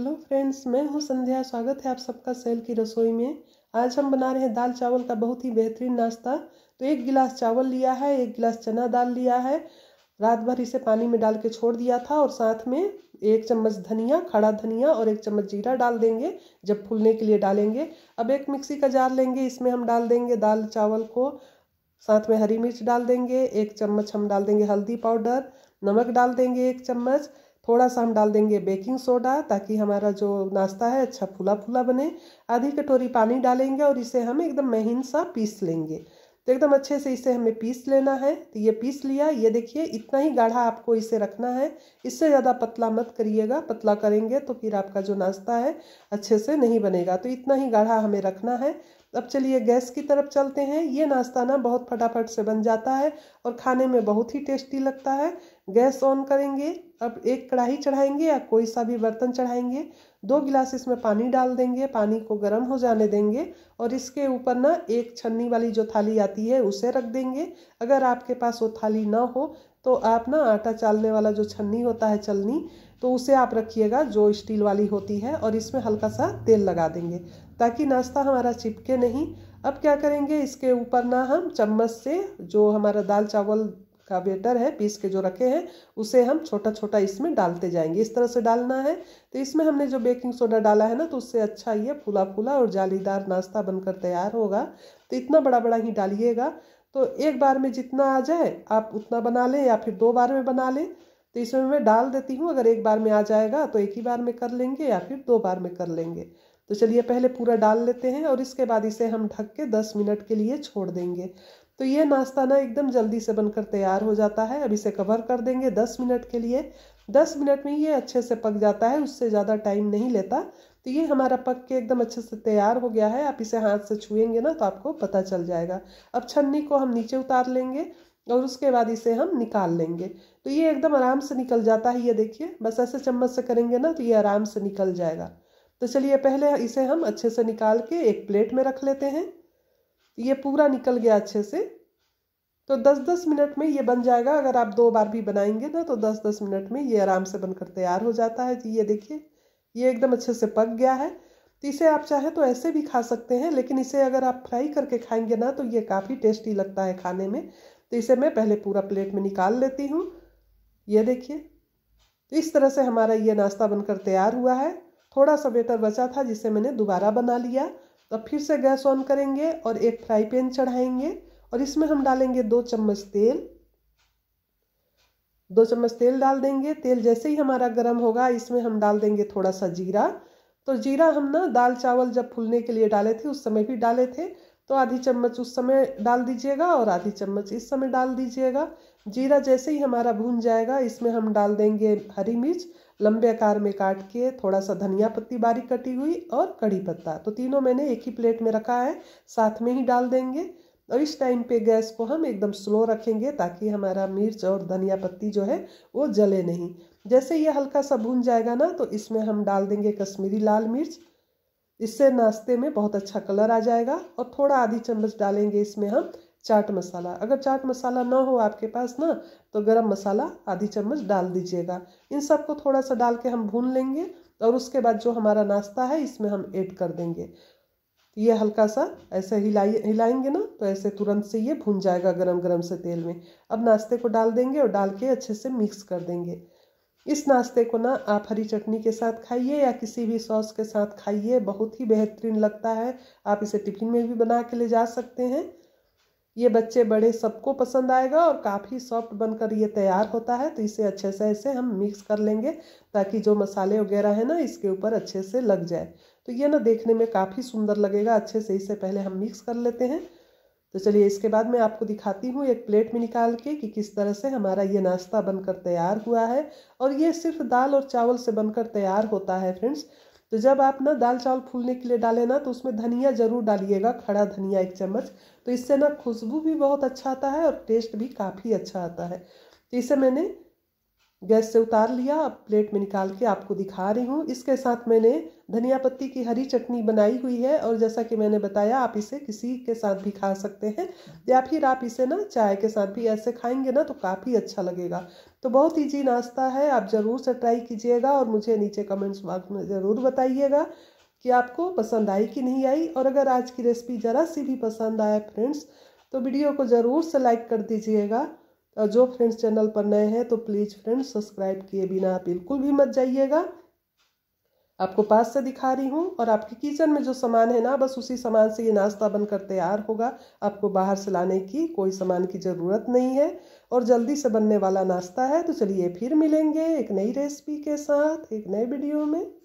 hello friends मैं हूं संध्या स्वागत है आप सबका सेल की रसोई में आज हम बना रहे हैं दाल चावल का बहुत ही बेहतरीन नाश्ता तो एक गिलास चावल लिया है एक गिलास चना दाल लिया है रात भर इसे पानी में डाल के छोड़ दिया था और साथ में एक चम्मच धनिया खड़ा धनिया और एक चम्मच जीरा डाल देंगे जब फूलने के लिए डालेंगे अब एक मिक्सी का जार लेंगे इसमें हम डाल देंगे दाल चावल को साथ में हरी मिर्च डाल देंगे एक चम्मच हम डाल देंगे हल्दी पाउडर नमक डाल देंगे एक चम्मच थोड़ा सा हम डाल देंगे बेकिंग सोडा ताकि हमारा जो नाश्ता है अच्छा फूला फूला बने आधी कटोरी पानी डालेंगे और इसे हम एकदम महीन सा पीस लेंगे तो एकदम अच्छे से इसे हमें पीस लेना है तो ये पीस लिया ये देखिए इतना ही गाढ़ा आपको इसे रखना है इससे ज़्यादा पतला मत करिएगा पतला करेंगे तो फिर आपका जो नाश्ता है अच्छे से नहीं बनेगा तो इतना ही गाढ़ा हमें रखना है अब चलिए गैस की तरफ चलते हैं ये नाश्ता ना बहुत फटाफट से बन जाता है और खाने में बहुत ही टेस्टी लगता है गैस ऑन करेंगे अब एक कढ़ाई चढ़ाएंगे या कोई सा भी बर्तन चढ़ाएंगे दो गिलास इसमें पानी डाल देंगे पानी को गर्म हो जाने देंगे और इसके ऊपर ना एक छन्नी वाली जो थाली आती है उसे रख देंगे अगर आपके पास वो थाली ना हो तो आप ना आटा चालने वाला जो छन्नी होता है चलनी तो उसे आप रखिएगा जो स्टील वाली होती है और इसमें हल्का सा तेल लगा देंगे ताकि नाश्ता हमारा चिपके नहीं अब क्या करेंगे इसके ऊपर ना हम चम्मच से जो हमारा दाल चावल का बेटर है पीस के जो रखे हैं उसे हम छोटा छोटा इसमें डालते जाएंगे इस तरह से डालना है तो इसमें हमने जो बेकिंग सोडा डाला है ना तो उससे अच्छा ये फूला फूला और जालीदार नाश्ता बनकर तैयार होगा तो इतना बड़ा बड़ा ही डालिएगा तो एक बार में जितना आ जाए आप उतना बना लें या फिर दो बार में बना लें तो इसमें मैं डाल देती हूँ अगर एक बार में आ जाएगा तो एक ही बार में कर लेंगे या फिर दो बार में कर लेंगे तो चलिए पहले पूरा डाल लेते हैं और इसके बाद इसे हम ढक के दस मिनट के लिए छोड़ देंगे तो ये नाश्ता ना एकदम जल्दी से बनकर तैयार हो जाता है अब इसे कवर कर देंगे दस मिनट के लिए दस मिनट में ये अच्छे से पक जाता है उससे ज़्यादा टाइम नहीं लेता तो ये हमारा पक के एकदम अच्छे से तैयार हो गया है आप इसे हाथ से छुएंगे ना तो आपको पता चल जाएगा अब छन्नी को हम नीचे उतार लेंगे और उसके बाद इसे हम निकाल लेंगे तो ये एकदम आराम से निकल जाता है ये देखिए बस ऐसे चम्मच से करेंगे ना तो ये आराम से निकल जाएगा तो चलिए पहले इसे हम अच्छे से निकाल के एक प्लेट में रख लेते हैं ये पूरा निकल गया अच्छे से तो 10-10 मिनट में ये बन जाएगा अगर आप दो बार भी बनाएंगे ना तो 10-10 मिनट में ये आराम से बनकर तैयार हो जाता है ये देखिए ये एकदम अच्छे से पक गया है तो इसे आप चाहें तो ऐसे भी खा सकते हैं लेकिन इसे अगर आप फ्राई करके खाएंगे ना तो ये काफ़ी टेस्टी लगता है खाने में तो इसे मैं पहले पूरा प्लेट में निकाल लेती हूँ ये देखिए तो इस तरह से हमारा ये नाश्ता बनकर तैयार हुआ है थोड़ा सा बेटर बचा था जिसे मैंने दोबारा बना लिया अब फिर से गैस ऑन करेंगे और एक फ्राई पैन चढ़ाएंगे और इसमें हम डालेंगे दो चम्मच तेल दो चम्मच तेल डाल देंगे तेल जैसे ही हमारा गर्म होगा इसमें हम डाल देंगे थोड़ा सा जीरा तो जीरा हम ना दाल चावल जब फूलने के लिए डाले थे उस समय भी डाले थे तो आधी चम्मच उस समय डाल दीजिएगा और आधी चम्मच इस समय डाल दीजिएगा जीरा जैसे ही हमारा भून जाएगा इसमें हम डाल देंगे हरी मिर्च लंबे आकार में काट के थोड़ा सा धनिया पत्ती बारीक कटी हुई और कड़ी पत्ता तो तीनों मैंने एक ही प्लेट में रखा है साथ में ही डाल देंगे और इस टाइम पे गैस को हम एकदम स्लो रखेंगे ताकि हमारा मिर्च और धनिया पत्ती जो है वो जले नहीं जैसे ये हल्का सा भून जाएगा ना तो इसमें हम डाल देंगे कश्मीरी लाल मिर्च इससे नाश्ते में बहुत अच्छा कलर आ जाएगा और थोड़ा आधी चम्मच डालेंगे इसमें हम चाट मसाला अगर चाट मसाला ना हो आपके पास ना तो गरम मसाला आधी चम्मच डाल दीजिएगा इन सबको थोड़ा सा डाल के हम भून लेंगे और उसके बाद जो हमारा नाश्ता है इसमें हम ऐड कर देंगे ये हल्का सा ऐसे हिलाइए हिलाएंगे ना तो ऐसे तुरंत से ये भून जाएगा गरम गरम से तेल में अब नाश्ते को डाल देंगे और डाल के अच्छे से मिक्स कर देंगे इस नाश्ते को ना आप हरी चटनी के साथ खाइए या किसी भी सॉस के साथ खाइए बहुत ही बेहतरीन लगता है आप इसे टिफिन में भी बना के ले जा सकते हैं ये बच्चे बड़े सबको पसंद आएगा और काफ़ी सॉफ्ट बनकर ये तैयार होता है तो इसे अच्छे से ऐसे हम मिक्स कर लेंगे ताकि जो मसाले वगैरह है ना इसके ऊपर अच्छे से लग जाए तो ये ना देखने में काफ़ी सुंदर लगेगा अच्छे से इसे पहले हम मिक्स कर लेते हैं तो चलिए इसके बाद मैं आपको दिखाती हूँ एक प्लेट में निकाल के कि किस तरह से हमारा ये नाश्ता बनकर तैयार हुआ है और ये सिर्फ दाल और चावल से बनकर तैयार होता है फ्रेंड्स तो जब आप ना दाल चावल फूलने के लिए डालें ना तो उसमें धनिया ज़रूर डालिएगा खड़ा धनिया एक चम्मच तो इससे ना खुशबू भी बहुत अच्छा आता है और टेस्ट भी काफ़ी अच्छा आता है तो इसे मैंने गैस से उतार लिया अब प्लेट में निकाल के आपको दिखा रही हूँ इसके साथ मैंने धनिया पत्ती की हरी चटनी बनाई हुई है और जैसा कि मैंने बताया आप इसे किसी के साथ भी खा सकते हैं या फिर आप इसे ना चाय के साथ भी ऐसे खाएंगे ना तो काफ़ी अच्छा लगेगा तो बहुत ईजी नाश्ता है आप ज़रूर से ट्राई कीजिएगा और मुझे नीचे कमेंट्स बॉक्स में ज़रूर बताइएगा कि आपको पसंद आई कि नहीं आई और अगर आज की रेसिपी ज़रा सी भी पसंद आए फ्रेंड्स तो वीडियो को ज़रूर से लाइक कर दीजिएगा और तो जो फ्रेंड्स चैनल पर नए हैं तो प्लीज़ फ्रेंड्स सब्सक्राइब किए बिना बिल्कुल भी मत जाइएगा आपको पास से दिखा रही हूँ और आपके किचन में जो सामान है ना बस उसी सामान से ये नाश्ता बनकर तैयार होगा आपको बाहर से लाने की कोई सामान की ज़रूरत नहीं है और जल्दी से बनने वाला नाश्ता है तो चलिए फिर मिलेंगे एक नई रेसिपी के साथ एक नए वीडियो में